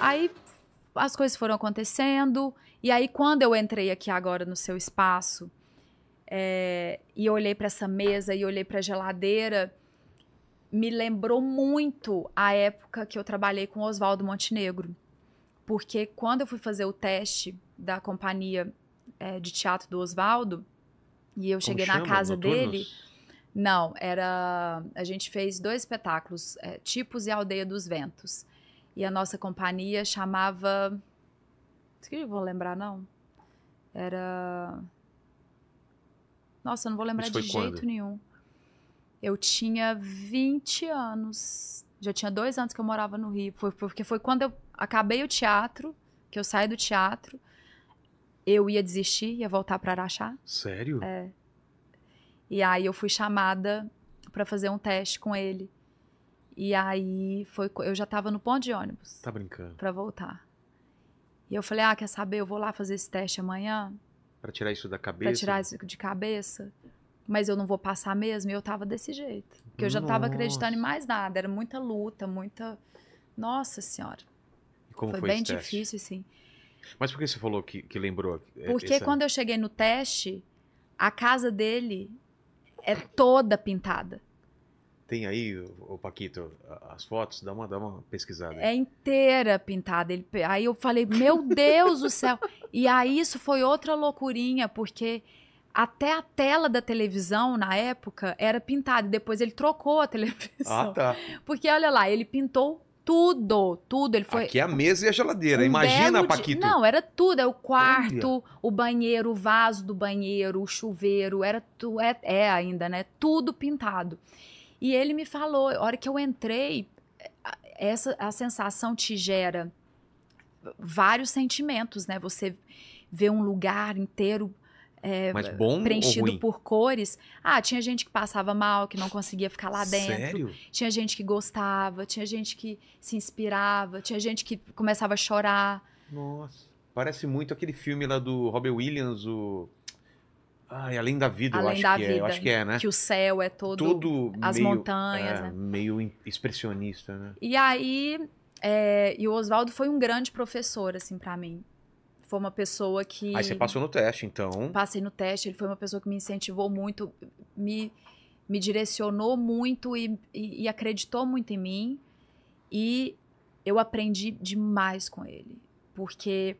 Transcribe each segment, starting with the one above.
Aí as coisas foram acontecendo. E aí, quando eu entrei aqui agora no seu espaço, é, e olhei para essa mesa e olhei para a geladeira, me lembrou muito a época que eu trabalhei com Oswaldo Montenegro. Porque quando eu fui fazer o teste da companhia é, de teatro do Oswaldo, e eu Como cheguei chama? na casa Noturnos? dele. Não, era. A gente fez dois espetáculos, é, Tipos e Aldeia dos Ventos. E a nossa companhia chamava. sei que eu vou lembrar, não. Era. Nossa, eu não vou lembrar de quando? jeito nenhum. Eu tinha 20 anos. Já tinha dois anos que eu morava no Rio. Foi porque foi quando eu acabei o teatro, que eu saí do teatro. Eu ia desistir, ia voltar para Araxá. Sério? É. E aí eu fui chamada para fazer um teste com ele. E aí foi, eu já tava no ponto de ônibus. Tá brincando. Pra voltar. E eu falei, ah, quer saber? Eu vou lá fazer esse teste amanhã. Pra tirar isso da cabeça? Pra tirar isso de cabeça. Mas eu não vou passar mesmo. E eu tava desse jeito. Porque eu já Nossa. tava acreditando em mais nada. Era muita luta, muita. Nossa Senhora. E como foi, foi bem difícil, assim. Mas por que você falou que, que lembrou? É, Porque essa... quando eu cheguei no teste, a casa dele é toda pintada. Tem aí, o Paquito, as fotos, dá uma, dá uma pesquisada. É aí. É inteira pintada. Ele, aí eu falei, meu Deus do céu! E aí isso foi outra loucurinha, porque até a tela da televisão, na época, era pintada. Depois ele trocou a televisão. Ah, tá. Porque, olha lá, ele pintou tudo, tudo. Ele foi. Aqui é a mesa e a geladeira. Um Imagina, Paquito. De... Não, era tudo. Era é o quarto, Olha. o banheiro, o vaso do banheiro, o chuveiro. Era tu... é, é ainda, né? Tudo pintado. E ele me falou, a hora que eu entrei, essa a sensação te gera vários sentimentos, né? Você vê um lugar inteiro é, preenchido por cores. Ah, tinha gente que passava mal, que não conseguia ficar lá dentro. Sério? Tinha gente que gostava, tinha gente que se inspirava, tinha gente que começava a chorar. Nossa, parece muito aquele filme lá do Robert Williams, o ah, e além da vida, além eu acho da que vida, é. Eu acho que é, né? Que o céu é todo. Tudo as meio, montanhas. É, né? Meio expressionista, né? E aí. É, e o Oswaldo foi um grande professor, assim, para mim. Foi uma pessoa que. Aí você passou no teste, então. Passei no teste, ele foi uma pessoa que me incentivou muito, me, me direcionou muito e, e, e acreditou muito em mim. E eu aprendi demais com ele. Porque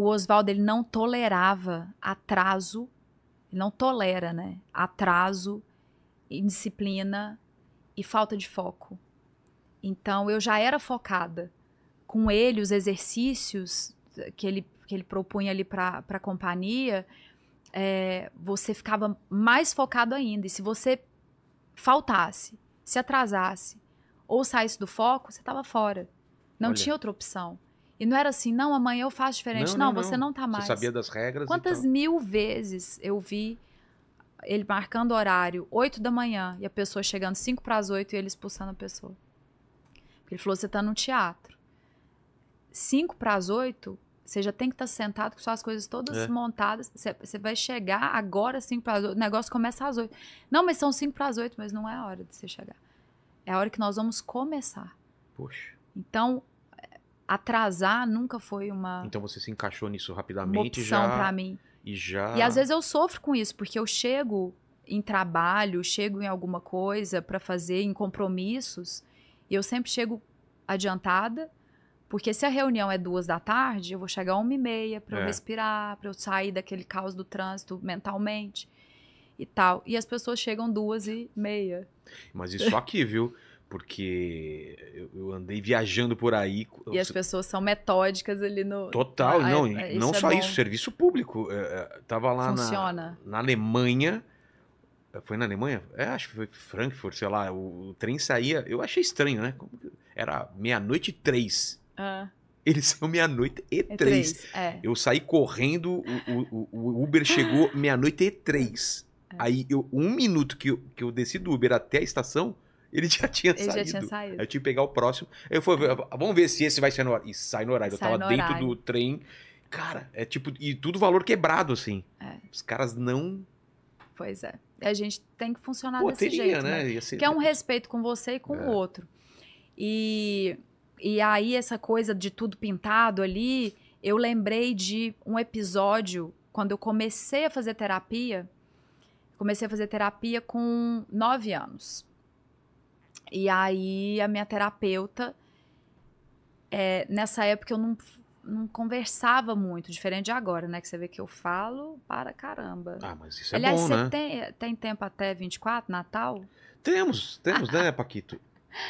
o Oswaldo ele não tolerava atraso, não tolera, né? Atraso, indisciplina e falta de foco. Então eu já era focada. Com ele, os exercícios que ele, que ele propunha ali para a companhia, é, você ficava mais focado ainda. E se você faltasse, se atrasasse ou saísse do foco, você estava fora. Não Olha. tinha outra opção. E não era assim, não, amanhã eu faço diferente. Não, não, não você não. não tá mais. Você sabia das regras. Quantas mil vezes eu vi ele marcando horário, 8 da manhã, e a pessoa chegando 5 para as 8 e ele expulsando a pessoa? Ele falou: você tá no teatro. 5 para as 8, você já tem que estar tá sentado com suas coisas todas é. montadas. Você, você vai chegar agora 5 para as 8. O negócio começa às 8. Não, mas são 5 para as 8, mas não é a hora de você chegar. É a hora que nós vamos começar. Poxa. Então, atrasar nunca foi uma. Então você se encaixou nisso rapidamente opção já. para mim. E já. E às vezes eu sofro com isso porque eu chego em trabalho, chego em alguma coisa para fazer, em compromissos, e eu sempre chego adiantada, porque se a reunião é duas da tarde, eu vou chegar uma e meia para é. eu respirar, para eu sair daquele caos do trânsito mentalmente e tal. E as pessoas chegam duas e meia. Mas isso aqui, viu? porque eu, andei viajando por aí. E as pessoas são metódicas ali no. Total, ah, é, é, não, é, não só isso, serviço público. É, tava lá Funciona. Na, na Alemanha. Foi na Alemanha? É, acho que foi Frankfurt, sei lá. O, o trem saía. Eu achei estranho, né? Era meia-noite e três. Ah. Eles são meia-noite e, e três. três é. Eu saí correndo, o, o, o Uber chegou meia-noite e três. É. Aí, eu, um minuto que eu, que eu desci do Uber até a estação, ele já tinha ele saído. Ele já tinha saído. Aí eu tinha que pegar o próximo. Eu fui, vamos ver se esse vai sair no horário. E sai no horário. Sai eu tava dentro do trem. Cara, é tipo, e tudo valor quebrado, assim. É. Os caras não. Pois é. A gente tem que funcionar Pô, desse teria, jeito. Né? né? Ser... Que é um respeito com você e com é. o outro. E, e aí, essa coisa de tudo pintado ali, eu lembrei de um episódio quando eu comecei a fazer terapia. Comecei a fazer terapia com nove anos. E aí a minha terapeuta, é, nessa época eu não, não conversava muito, diferente de agora, né? Que você vê que eu falo para caramba. Ah, mas isso é Aliás, bom, né? Aliás, você tem, tempo até 24, Natal? Temos, temos, né, Paquito?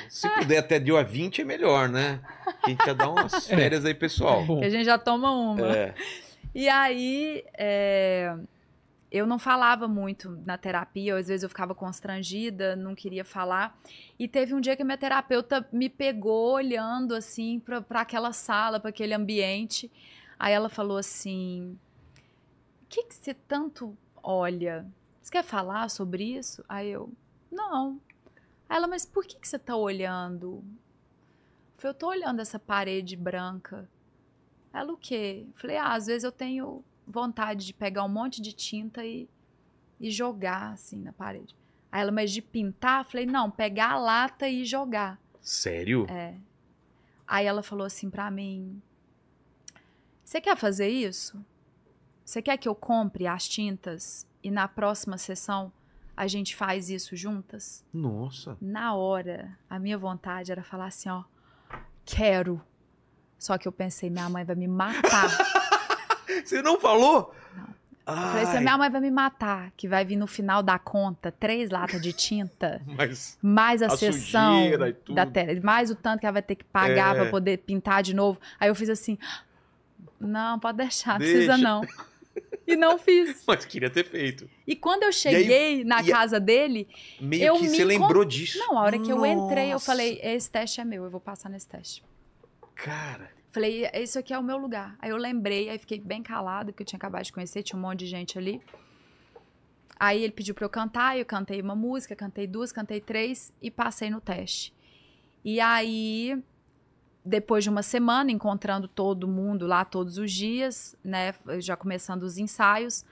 Se puder até dia a 20 é melhor, né? A gente já dá umas é. férias aí, pessoal. Tá que a gente já toma uma. É. E aí, é, eu não falava muito na terapia, às vezes eu ficava constrangida, não queria falar. E teve um dia que a minha terapeuta me pegou olhando assim para aquela sala, para aquele ambiente. Aí ela falou assim: O que, que você tanto olha? Você quer falar sobre isso? Aí eu: Não. Aí ela: Mas por que, que você está olhando? Eu falei: Eu estou olhando essa parede branca. Ela: O quê? Eu falei: Ah, às vezes eu tenho vontade de pegar um monte de tinta e, e jogar assim na parede. Aí ela, mas de pintar? Falei, não, pegar a lata e jogar. Sério? É. Aí ela falou assim pra mim: Você quer fazer isso? Você quer que eu compre as tintas e na próxima sessão a gente faz isso juntas? Nossa. Na hora, a minha vontade era falar assim: Ó, quero. Só que eu pensei, minha mãe vai me matar. Você não falou? Não. Eu falei assim, minha mãe vai me matar, que vai vir no final da conta três latas de tinta, Mas mais a, a sessão da tela, mais o tanto que ela vai ter que pagar é... para poder pintar de novo. Aí eu fiz assim, não, pode deixar, Deixa. precisa não. E não fiz. Mas queria ter feito. E quando eu cheguei aí, na casa a... dele. Meio eu que me você con... lembrou disso. Não, a hora Nossa. que eu entrei, eu falei: esse teste é meu, eu vou passar nesse teste. Cara. Falei, isso aqui é o meu lugar. Aí eu lembrei, aí fiquei bem calada, porque eu tinha acabado de conhecer, tinha um monte de gente ali. Aí ele pediu para eu cantar, eu cantei uma música, cantei duas, cantei três e passei no teste. E aí, depois de uma semana, encontrando todo mundo lá todos os dias, né, já começando os ensaios,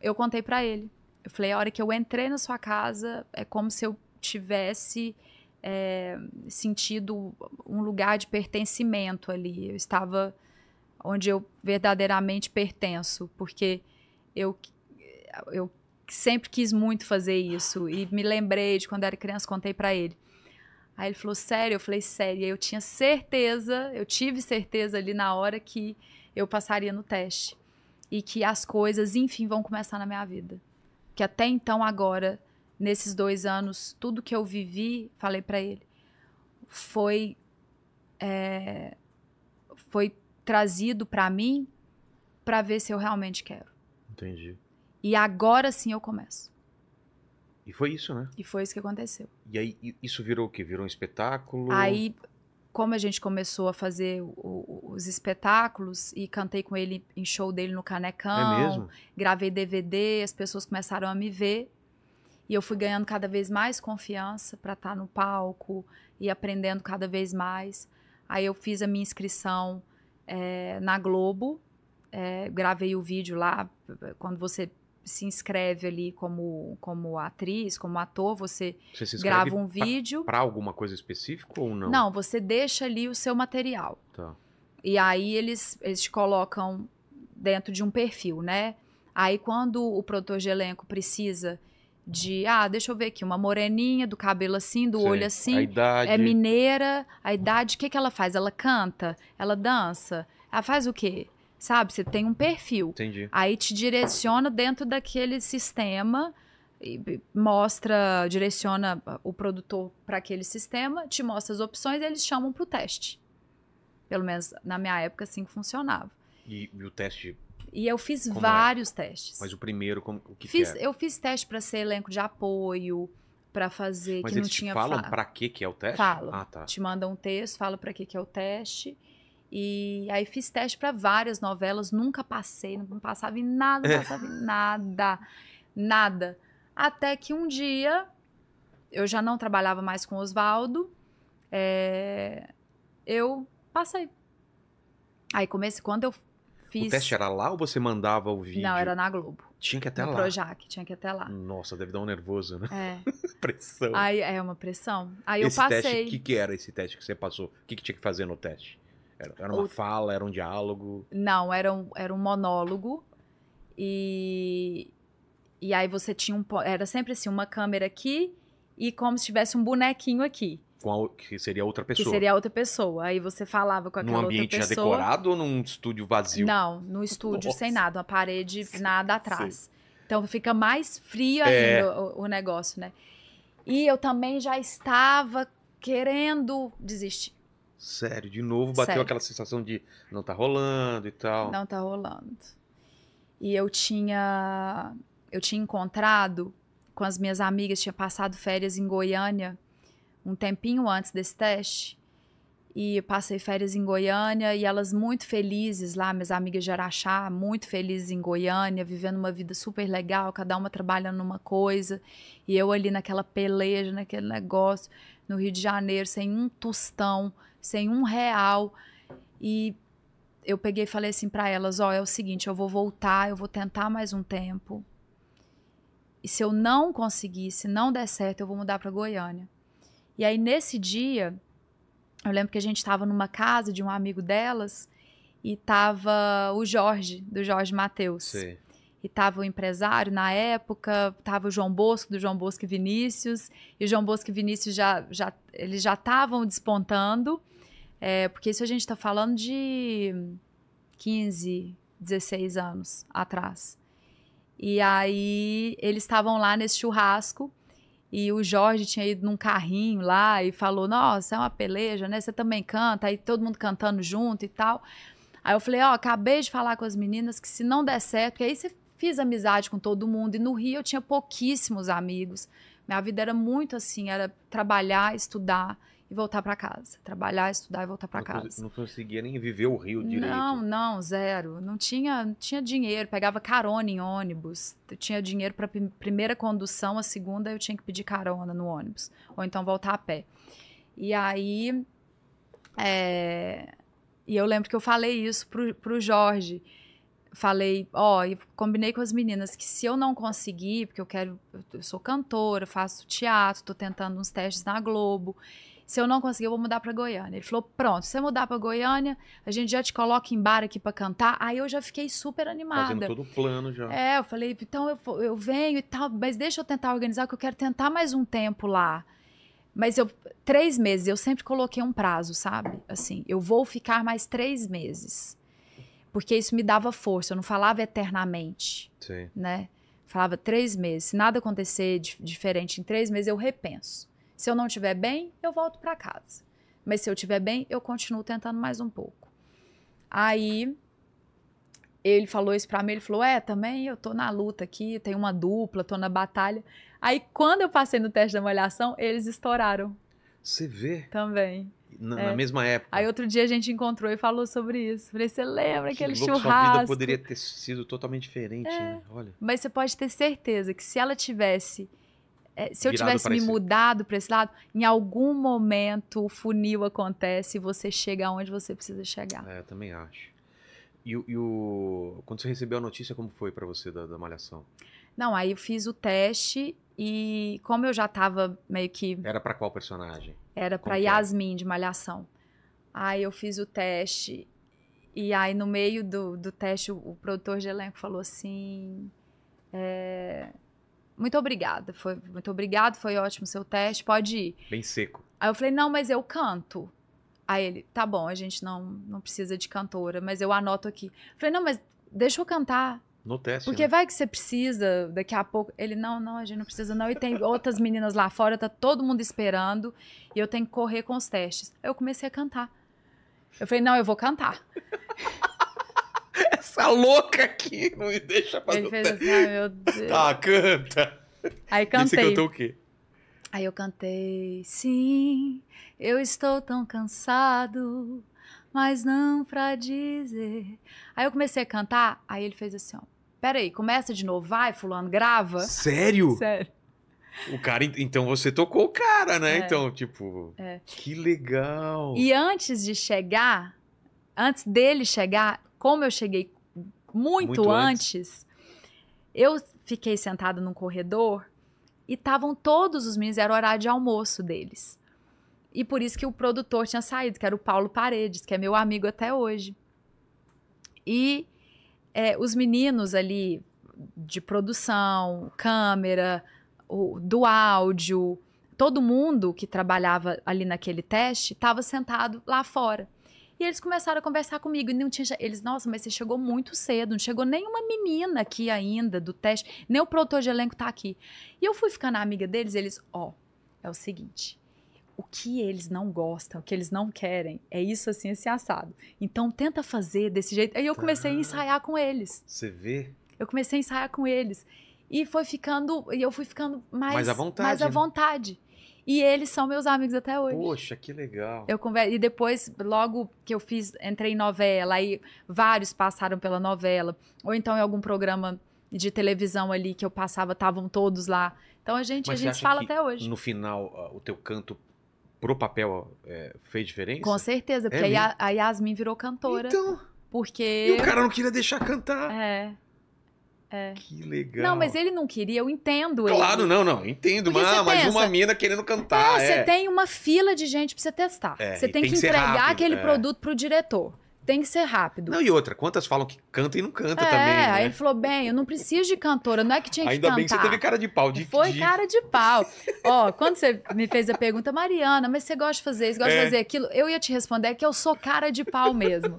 eu contei para ele. Eu falei, a hora que eu entrei na sua casa, é como se eu tivesse é, sentido um lugar de pertencimento ali. Eu estava onde eu verdadeiramente pertenço, porque eu, eu sempre quis muito fazer isso. E me lembrei de quando era criança, contei para ele. Aí ele falou, sério? Eu falei, sério. eu tinha certeza, eu tive certeza ali na hora que eu passaria no teste. E que as coisas, enfim, vão começar na minha vida. Que até então, agora, nesses dois anos, tudo que eu vivi, falei para ele, foi é, foi trazido para mim para ver se eu realmente quero. Entendi. E agora sim eu começo. E foi isso, né? E foi isso que aconteceu. E aí isso virou o quê? Virou um espetáculo? Aí, como a gente começou a fazer o, os espetáculos e cantei com ele em show dele no Canecão, é mesmo? gravei DVD, as pessoas começaram a me ver e eu fui ganhando cada vez mais confiança para estar tá no palco e aprendendo cada vez mais. Aí eu fiz a minha inscrição é, na Globo, é, gravei o vídeo lá. Quando você se inscreve ali como, como atriz, como ator, você, você grava um vídeo. Para alguma coisa específica ou não? Não, você deixa ali o seu material. Tá. E aí eles, eles te colocam dentro de um perfil, né? Aí quando o produtor de elenco precisa de, ah, deixa eu ver aqui, uma moreninha, do cabelo assim, do Sim. olho assim, é idade... é mineira, a idade, o que, que ela faz? Ela canta? Ela dança? Ela faz o quê? Sabe? Você tem um perfil. Entendi. Aí te direciona dentro daquele sistema, mostra, direciona o produtor para aquele sistema, te mostra as opções e eles chamam para o teste. Pelo menos na minha época, assim que funcionava. E, e o teste e eu fiz como é? vários é? testes. Mas o primeiro, como, o que, fiz, que é? Eu fiz teste para ser elenco de apoio, para fazer Mas que eles não tinha. Mas fala para que que é o teste? Falam. Ah, tá. Te mandam um texto, falam para que que é o teste. E aí fiz teste para várias novelas, nunca passei, não passava em nada, não é. passava em nada, nada. Até que um dia eu já não trabalhava mais com Oswaldo, é, eu passei. Aí comecei quando eu Fiz... O teste era lá ou você mandava o vídeo? Não, era na Globo. Tinha que até no lá. Projac, tinha que até lá. Nossa, deve dar um nervoso, né? É. pressão. Aí é uma pressão. Aí esse eu passei. O que, que era esse teste que você passou? O que, que tinha que fazer no teste? Era, era uma o... fala, era um diálogo? Não, era um, era um monólogo. E. E aí você tinha um. Era sempre assim, uma câmera aqui e como se tivesse um bonequinho aqui com a, que seria outra pessoa. Que seria outra pessoa. Aí você falava com aquela outra pessoa. Num ambiente já decorado ou num estúdio vazio? Não, no estúdio Nossa. sem nada, uma parede, nada atrás. Sim. Então fica mais frio é... ainda o, o, negócio, né? E eu também já estava querendo desistir. Sério, de novo bateu Sério. aquela sensação de não tá rolando e tal. Não tá rolando. E eu tinha eu tinha encontrado com as minhas amigas, tinha passado férias em Goiânia um tempinho antes desse teste. E passei férias em Goiânia e elas muito felizes lá, minhas amigas de Araxá, muito felizes em Goiânia, vivendo uma vida super legal, cada uma trabalhando numa coisa. E eu ali naquela peleja, naquele negócio, no Rio de Janeiro, sem um tostão, sem um real. E eu peguei e falei assim para elas: ó, oh, é o seguinte, eu vou voltar, eu vou tentar mais um tempo. E se eu não conseguir, se não der certo, eu vou mudar para Goiânia. E aí nesse dia, eu lembro que a gente estava numa casa de um amigo delas e tava o Jorge, do Jorge Matheus. Sim. E tava o empresário na época, tava o João Bosco, do João Bosco e Vinícius, e o João Bosco e Vinícius já, já eles já estavam despontando, é, porque isso a gente está falando de 15, 16 anos atrás. E aí eles estavam lá nesse churrasco e o Jorge tinha ido num carrinho lá e falou: Nossa, é uma peleja, né? Você também canta, aí todo mundo cantando junto e tal. Aí eu falei: Ó, oh, acabei de falar com as meninas que se não der certo, porque aí você fiz amizade com todo mundo. E no Rio eu tinha pouquíssimos amigos. Minha vida era muito assim: era trabalhar, estudar e voltar para casa. Trabalhar, estudar e voltar para casa. Não conseguia nem viver o Rio direito. Não, não, zero. Não tinha, não tinha dinheiro. Pegava carona em ônibus. Eu tinha dinheiro para primeira condução, a segunda eu tinha que pedir carona no ônibus. Ou então voltar a pé. E aí. É... E eu lembro que eu falei isso para o Jorge. Falei, ó, e combinei com as meninas que se eu não conseguir, porque eu quero, eu sou cantora, faço teatro, tô tentando uns testes na Globo se eu não conseguir, eu vou mudar para Goiânia. Ele falou: pronto, se você mudar para Goiânia, a gente já te coloca em bar aqui para cantar. Aí eu já fiquei super animada. Fazendo todo o plano já. É, eu falei: então eu, eu venho e tal, mas deixa eu tentar organizar, que eu quero tentar mais um tempo lá. Mas eu, três meses, eu sempre coloquei um prazo, sabe? Assim, eu vou ficar mais três meses. Porque isso me dava força, eu não falava eternamente. Sim. Né? Falava três meses. Se nada acontecer de, diferente em três meses, eu repenso. Se eu não estiver bem, eu volto para casa. Mas se eu estiver bem, eu continuo tentando mais um pouco. Aí ele falou isso para mim, ele falou: "É, também eu tô na luta aqui, tem uma dupla, tô na batalha". Aí quando eu passei no teste da malhação, eles estouraram. Você vê? Também. Na, é. na, mesma época. Aí outro dia a gente encontrou e falou sobre isso. Falei, você lembra aquele louco, churrasco? Sua vida poderia ter sido totalmente diferente, é. né? Olha. Mas você pode ter certeza que se ela tivesse é, se eu Virado tivesse me mudado para esse lado, em algum momento o funil acontece e você chega onde você precisa chegar. É, eu também acho. E, e o... quando você recebeu a notícia, como foi para você da, da malhação? Não, aí eu fiz o teste e como eu já estava meio que... Era para qual personagem? Era para é? Yasmin, de Malhação. Aí eu fiz o teste e aí no meio do, do teste o, o produtor de elenco falou assim... É muito obrigada. Foi, muito obrigado, foi ótimo seu teste, pode ir. Bem seco. Aí eu falei, não, mas eu canto. Aí ele, tá bom, a gente não, não precisa de cantora, mas eu anoto aqui. Eu falei, não, mas deixa eu cantar. No teste. Porque né? vai que você precisa daqui a pouco. Ele, não, não, a gente não precisa, não. E tem outras meninas lá fora, tá todo mundo esperando. E eu tenho que correr com os testes. Eu comecei a cantar. Eu falei, não, eu vou cantar. Essa louca aqui não me deixa fazer Ele fez assim, ai meu Deus. Tá, canta. Aí cantei. E você cantou o quê? Aí eu cantei, sim, eu estou tão cansado, mas não pra dizer. Aí eu comecei a cantar, aí ele fez assim, ó, peraí, começa de novo, vai, fulano, grava. Sério? Sério. O cara, então você tocou o cara, né? É. Então, tipo, é. que legal. E antes de chegar, antes dele chegar, como eu cheguei muito, muito antes, antes, eu fiquei sentada num corredor e estavam todos os meninos, era o horário de almoço deles. E por isso que o produtor tinha saído, que era o Paulo Paredes, que é meu amigo até hoje. E é, os meninos ali de produção, câmera, o, do áudio, todo mundo que trabalhava ali naquele teste estava sentado lá fora. E eles começaram a conversar comigo. E não tinha. Eles, nossa, mas você chegou muito cedo, não chegou nenhuma menina aqui ainda do teste, nem o produtor de elenco tá aqui. E eu fui ficando amiga deles, eles, ó, oh, é o seguinte. O que eles não gostam, o que eles não querem, é isso assim, esse assado. Então tenta fazer desse jeito. Aí eu comecei a tá. ensaiar com eles. Você vê? Eu comecei a ensaiar com eles. E foi ficando, e eu fui ficando mais, mais à vontade. Mais à né? vontade. E eles são meus amigos até hoje. Poxa, que legal. Eu conver... E depois, logo que eu fiz, entrei em novela, aí vários passaram pela novela. Ou então em algum programa de televisão ali que eu passava, estavam todos lá. Então a gente, a gente fala até hoje. No final, ah, o teu canto pro papel é, fez diferença? Com certeza, é porque é a, a Yasmin virou cantora. Então. Porque. E o cara não queria deixar cantar. É. É. Que legal. Não, mas ele não queria, eu entendo claro, ele. Claro, não, não, entendo. mas, mas pensa, uma mina querendo cantar. Não, é, você tem uma fila de gente pra você testar. É, você tem, tem que, entregar rápido, aquele é. produto pro diretor tem que ser rápido. Não, e outra, quantas falam que canta e não canta é, também. É, né? aí ele falou: bem, eu não preciso de cantora, não é que tinha que Ainda cantar. Ainda bem que você teve cara de pau, de Foi de... cara de pau. Ó, quando você me fez a pergunta, Mariana, mas você gosta de fazer isso, gosta é. de fazer aquilo, eu ia te responder que eu sou cara de pau mesmo.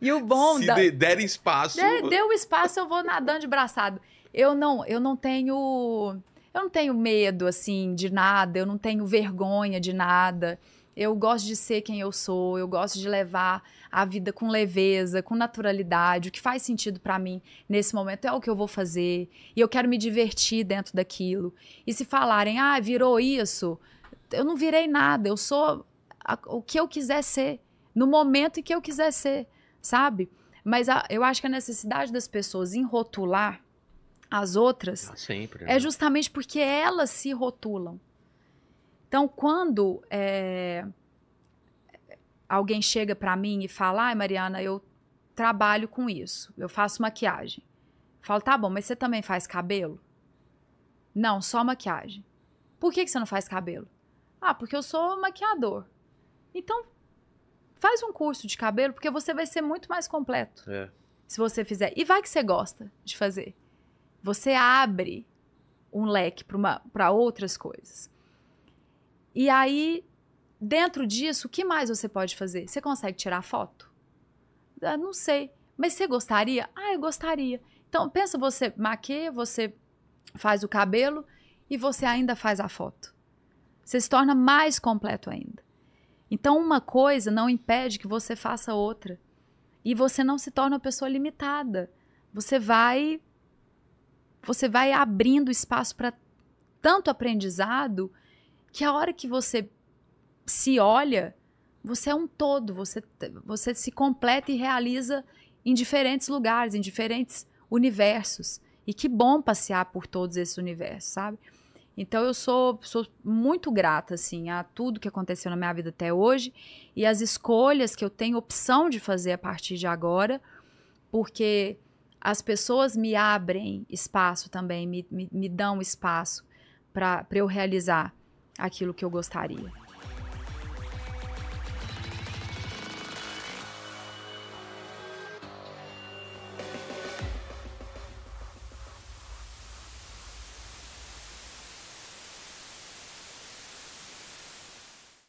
E o bom Se da... de, der espaço. Der, deu espaço, eu vou nadando de braçado. Eu não, eu não tenho. Eu não tenho medo, assim, de nada, eu não tenho vergonha de nada. Eu gosto de ser quem eu sou, eu gosto de levar a vida com leveza, com naturalidade. O que faz sentido para mim nesse momento é o que eu vou fazer. E eu quero me divertir dentro daquilo. E se falarem, ah, virou isso, eu não virei nada, eu sou a, o que eu quiser ser, no momento em que eu quiser ser, sabe? Mas a, eu acho que a necessidade das pessoas em rotular as outras ah, sempre, é né? é justamente porque elas se rotulam. Então, quando é, alguém chega para mim e fala, ai, Mariana, eu trabalho com isso, eu faço maquiagem. Eu falo, tá bom, mas você também faz cabelo? Não, só maquiagem. Por que, que você não faz cabelo? Ah, porque eu sou maquiador. Então, faz um curso de cabelo, porque você vai ser muito mais completo. É. Se você fizer. E vai que você gosta de fazer. Você abre um leque para outras coisas. E aí, dentro disso, o que mais você pode fazer? Você consegue tirar foto? Ah, não sei. Mas você gostaria? Ah, eu gostaria. Então, pensa, você maqueia, você faz o cabelo e você ainda faz a foto. Você se torna mais completo ainda. Então, uma coisa não impede que você faça outra. E você não se torna uma pessoa limitada. Você vai você vai abrindo espaço para tanto aprendizado que a hora que você se olha, você é um todo, você, você se completa e realiza em diferentes lugares, em diferentes universos. E que bom passear por todos esses universos, sabe? Então eu sou, sou muito grata assim a tudo que aconteceu na minha vida até hoje e as escolhas que eu tenho opção de fazer a partir de agora, porque as pessoas me abrem espaço também, me, me, me dão espaço para eu realizar aquilo que eu gostaria.